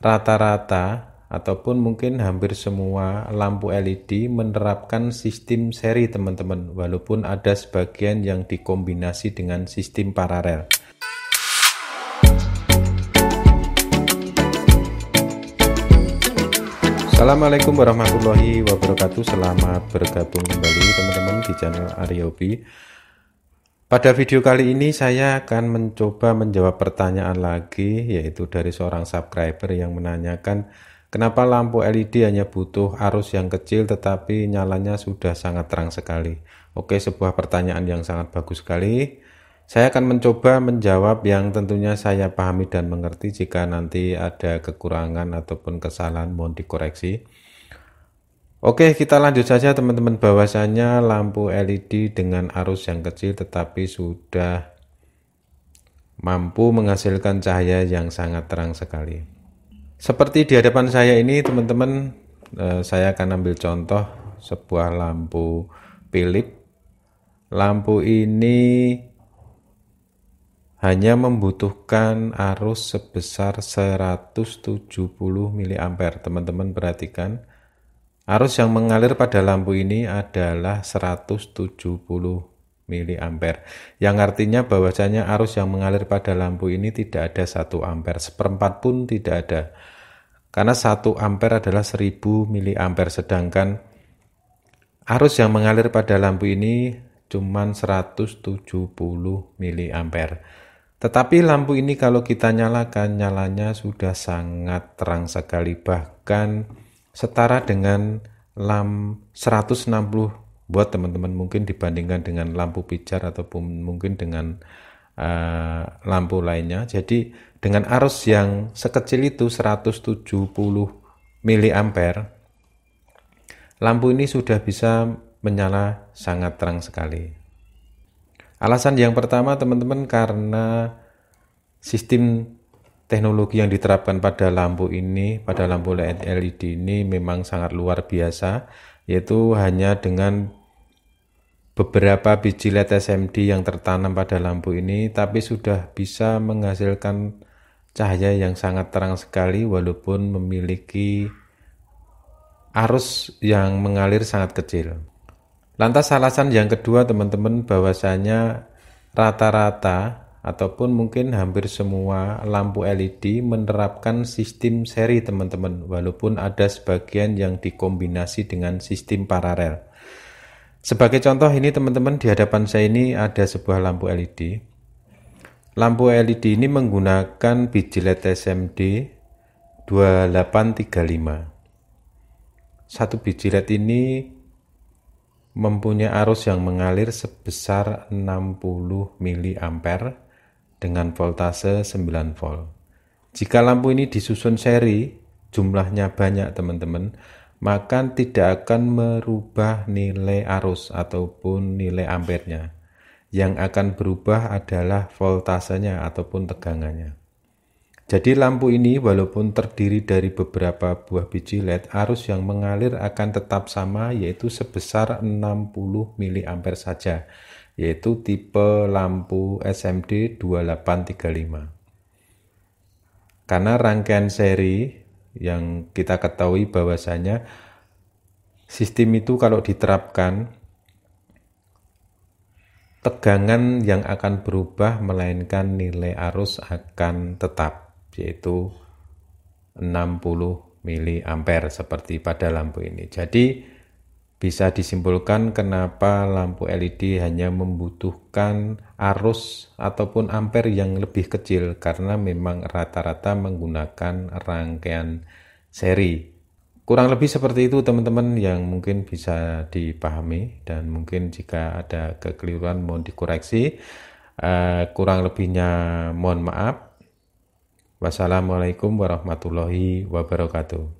rata-rata ataupun mungkin hampir semua lampu LED menerapkan sistem seri teman-teman walaupun ada sebagian yang dikombinasi dengan sistem paralel Assalamualaikum warahmatullahi wabarakatuh Selamat bergabung kembali teman-teman di channel Aryobi pada video kali ini saya akan mencoba menjawab pertanyaan lagi yaitu dari seorang subscriber yang menanyakan kenapa lampu LED hanya butuh arus yang kecil tetapi nyalanya sudah sangat terang sekali. Oke, sebuah pertanyaan yang sangat bagus sekali. Saya akan mencoba menjawab yang tentunya saya pahami dan mengerti jika nanti ada kekurangan ataupun kesalahan mohon dikoreksi. Oke, kita lanjut saja teman-teman bahwasanya lampu LED dengan arus yang kecil tetapi sudah mampu menghasilkan cahaya yang sangat terang sekali. Seperti di hadapan saya ini teman-teman, eh, saya akan ambil contoh sebuah lampu Philips. Lampu ini hanya membutuhkan arus sebesar 170 mA. Teman-teman perhatikan Arus yang mengalir pada lampu ini adalah 170 mA. yang artinya bahwasanya arus yang mengalir pada lampu ini tidak ada 1 ampere, seperempat pun tidak ada. Karena 1 ampere adalah 1000 mA sedangkan arus yang mengalir pada lampu ini cuma 170 mA. Tetapi lampu ini kalau kita nyalakan nyalanya sudah sangat terang sekali bahkan setara dengan lam 160 buat teman-teman mungkin dibandingkan dengan lampu pijar ataupun mungkin dengan uh, lampu lainnya. Jadi dengan arus yang sekecil itu 170 mili ampere lampu ini sudah bisa menyala sangat terang sekali. Alasan yang pertama teman-teman karena sistem teknologi yang diterapkan pada lampu ini, pada lampu LED, e ini memang sangat luar biasa, yaitu hanya dengan beberapa biji LED SMD yang tertanam pada lampu ini, tapi sudah bisa menghasilkan cahaya yang sangat terang sekali walaupun memiliki arus yang mengalir sangat kecil. Lantas alasan yang kedua teman-teman bahwasanya rata-rata ataupun mungkin hampir semua lampu LED menerapkan sistem seri teman-teman walaupun ada sebagian yang dikombinasi dengan sistem paralel sebagai contoh ini teman-teman di hadapan saya ini ada sebuah lampu LED lampu LED ini menggunakan biji LED SMD 2835 satu biji LED ini mempunyai arus yang mengalir sebesar 60 mA dengan voltase 9 volt. Jika lampu ini disusun seri, jumlahnya banyak teman-teman, maka tidak akan merubah nilai arus ataupun nilai ampernya. Yang akan berubah adalah voltasenya ataupun tegangannya. Jadi lampu ini walaupun terdiri dari beberapa buah biji LED, arus yang mengalir akan tetap sama yaitu sebesar 60 mA saja yaitu tipe lampu SMD 2835. Karena rangkaian seri yang kita ketahui bahwasanya sistem itu kalau diterapkan tegangan yang akan berubah melainkan nilai arus akan tetap yaitu 60 mA seperti pada lampu ini. Jadi bisa disimpulkan kenapa lampu LED hanya membutuhkan arus ataupun ampere yang lebih kecil karena memang rata-rata menggunakan rangkaian seri. Kurang lebih seperti itu teman-teman yang mungkin bisa dipahami dan mungkin jika ada kekeliruan mohon dikoreksi. Uh, kurang lebihnya mohon maaf. Wassalamualaikum warahmatullahi wabarakatuh.